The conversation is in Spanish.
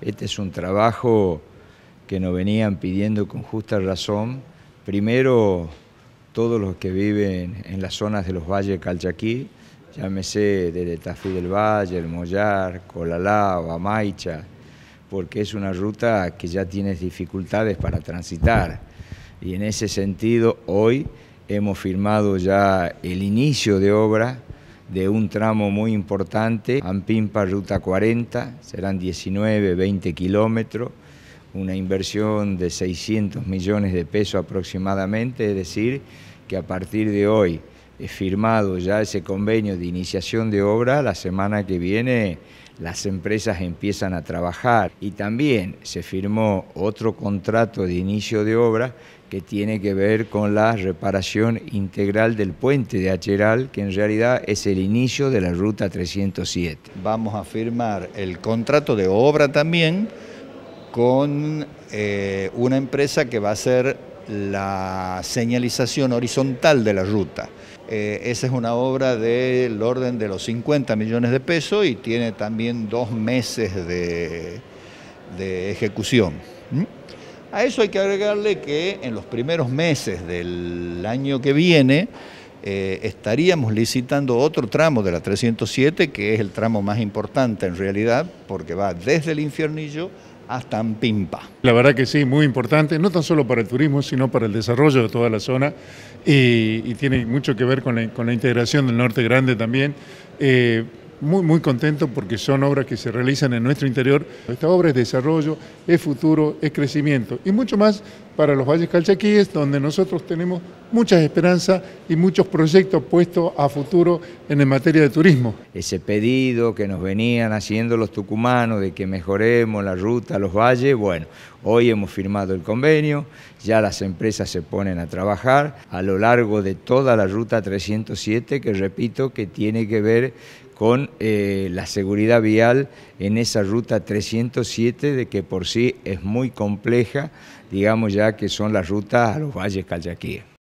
Este es un trabajo que nos venían pidiendo con justa razón, primero todos los que viven en las zonas de los valles calchaquí, llámese desde Tafí del Valle, El Mollar, Colalá, Amaicha, porque es una ruta que ya tiene dificultades para transitar. Y en ese sentido, hoy hemos firmado ya el inicio de obra de un tramo muy importante, Ampimpa Ruta 40, serán 19, 20 kilómetros, una inversión de 600 millones de pesos aproximadamente, es decir, que a partir de hoy firmado ya ese convenio de iniciación de obra, la semana que viene las empresas empiezan a trabajar. Y también se firmó otro contrato de inicio de obra que tiene que ver con la reparación integral del puente de Acheral, que en realidad es el inicio de la ruta 307. Vamos a firmar el contrato de obra también con eh, una empresa que va a ser la señalización horizontal de la ruta. Eh, esa es una obra del orden de los 50 millones de pesos y tiene también dos meses de, de ejecución. ¿Mm? A eso hay que agregarle que en los primeros meses del año que viene eh, estaríamos licitando otro tramo de la 307, que es el tramo más importante en realidad, porque va desde el infiernillo hasta Pimpa. La verdad que sí, muy importante, no tan solo para el turismo, sino para el desarrollo de toda la zona y, tiene mucho que ver con la, integración del Norte Grande también. Eh, muy, muy contento porque son obras que se realizan en nuestro interior. Esta obra es desarrollo, es futuro, es crecimiento y mucho más para los valles calchaquíes, donde nosotros tenemos muchas esperanzas y muchos proyectos puestos a futuro en materia de turismo. Ese pedido que nos venían haciendo los tucumanos de que mejoremos la ruta a los valles, bueno, hoy hemos firmado el convenio, ya las empresas se ponen a trabajar a lo largo de toda la ruta 307, que repito que tiene que ver con eh, la seguridad vial en esa ruta 307, de que por sí es muy compleja, digamos ya que son las rutas a los valles Calyaquíes.